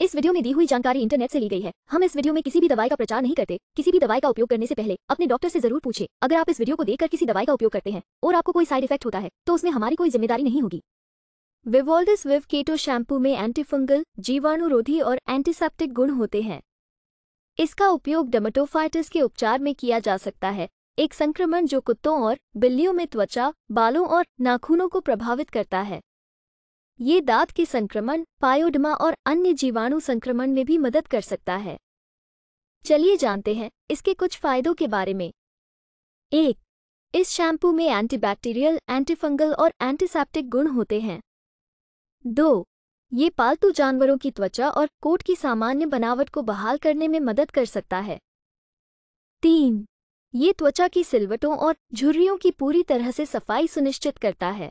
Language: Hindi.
इस वीडियो में दी हुई जानकारी इंटरनेट से ली गई है हम इस वीडियो में किसी भी दवाई का प्रचार नहीं करते किसी भी दवाई का उपयोग करने से पहले अपने डॉक्टर से जरूर पूछे अगर आप इस वीडियो को देखकर किसी दवाई का उपयोग करते हैं और आपको कोई साइड इफेक्ट होता है तो उसमें हमारी कोई जिम्मेदारी नहीं होगी विवोल्डिस विव केटो शैम्पू में एंटीफंगल जीवाणुरोधी और एंटीसेप्टिक गुण होते हैं इसका उपयोग डेमेटोफाइटिस के उपचार में किया जा सकता है एक संक्रमण जो कुत्तों और बिल्लियों में त्वचा बालों और नाखूनों को प्रभावित करता है ये दांत के संक्रमण पायोडमा और अन्य जीवाणु संक्रमण में भी मदद कर सकता है चलिए जानते हैं इसके कुछ फायदों के बारे में एक इस शैम्पू में एंटीबैक्टीरियल एंटीफंगल और एंटीसेप्टिक गुण होते हैं दो ये पालतू जानवरों की त्वचा और कोट की सामान्य बनावट को बहाल करने में मदद कर सकता है तीन ये त्वचा की सिलवटों और झुर्रियों की पूरी तरह से सफाई सुनिश्चित करता है